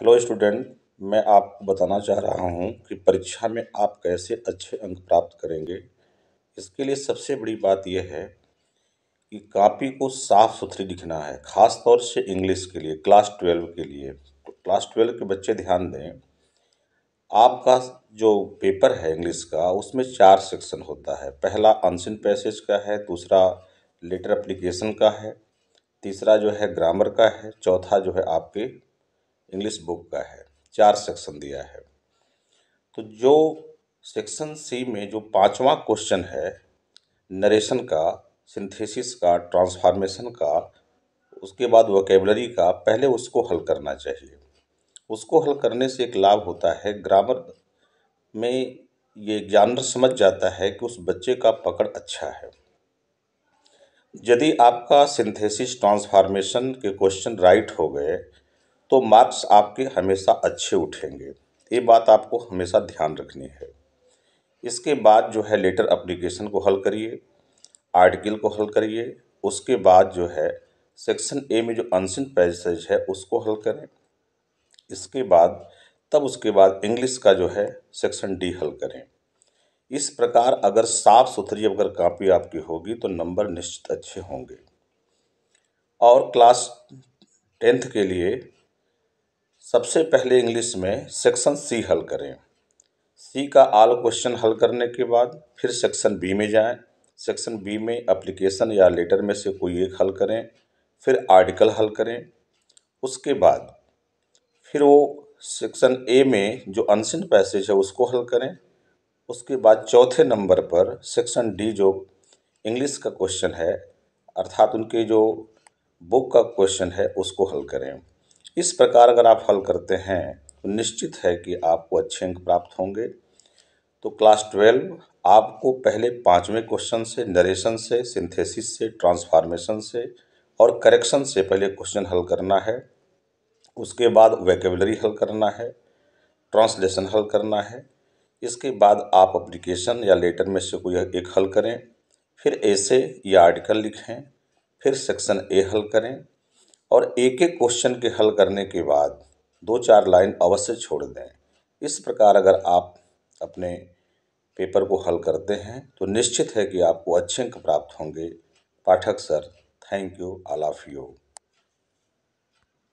hello student मैं आपको बताना चाह रहा हूँ कि परीक्षा में आप कैसे अच्छे अंक प्राप्त करेंगे इसके लिए सबसे बड़ी बात यह है कि कापी को साफ़ सुथरी लिखना है ख़ास तौर से इंग्लिश के लिए क्लास ट्वेल्व के लिए तो क्लास ट्वेल्व के बच्चे ध्यान दें आपका जो पेपर है इंग्लिश का उसमें चार सेक्शन होता है पहला अनसिन पैसेज का है दूसरा लेटर अप्लीकेशन का है तीसरा जो है ग्रामर का है चौथा जो है आपके इंग्लिश बुक का है चार सेक्शन दिया है तो जो सेक्शन सी में जो पांचवा क्वेश्चन है नरेशन का सिंथेसिस का ट्रांसफॉर्मेशन का उसके बाद वोकेबलरी का पहले उसको हल करना चाहिए उसको हल करने से एक लाभ होता है ग्रामर में ये जानवर समझ जाता है कि उस बच्चे का पकड़ अच्छा है यदि आपका सिंथेसिस ट्रांसफॉर्मेशन के क्वेश्चन राइट हो गए तो मार्क्स आपके हमेशा अच्छे उठेंगे ये बात आपको हमेशा ध्यान रखनी है इसके बाद जो है लेटर अप्लीकेशन को हल करिए आर्टिकल को हल करिए उसके बाद जो है सेक्शन ए में जो अनसिन पैसेज है उसको हल करें इसके बाद तब उसके बाद इंग्लिश का जो है सेक्शन डी हल करें इस प्रकार अगर साफ़ सुथरी अगर कापी आपकी होगी तो नंबर निश्चित अच्छे होंगे और क्लास टेंथ के लिए सबसे पहले इंग्लिश में सेक्शन सी हल करें सी का आल क्वेश्चन हल करने के बाद फिर सेक्शन बी में जाएं सेक्शन बी में एप्लीकेशन या लेटर में से कोई एक हल करें फिर आर्टिकल हल करें उसके बाद फिर वो सेक्शन ए में जो अनसिन पैसेज है उसको हल करें उसके बाद चौथे नंबर पर सेक्शन डी जो इंग्लिश का क्वेश्चन है अर्थात उनके जो बुक का क्वेश्चन है उसको हल करें इस प्रकार अगर आप हल करते हैं तो निश्चित है कि आपको अच्छे अंक प्राप्त होंगे तो क्लास ट्वेल्व आपको पहले पाँचवें क्वेश्चन से नरेशन से सिंथेसिस से ट्रांसफॉर्मेशन से और करेक्शन से पहले क्वेश्चन हल करना है उसके बाद वैकेबलरी हल करना है ट्रांसलेशन हल करना है इसके बाद आप अप्लीकेशन या लेटर में से कोई एक हल करें फिर ऐसे या आर्टिकल लिखें फिर सेक्शन ए हल करें और एक एक क्वेश्चन के हल करने के बाद दो चार लाइन अवश्य छोड़ दें इस प्रकार अगर आप अपने पेपर को हल करते हैं तो निश्चित है कि आपको अच्छे अंक प्राप्त होंगे Pathak sir thank you all of you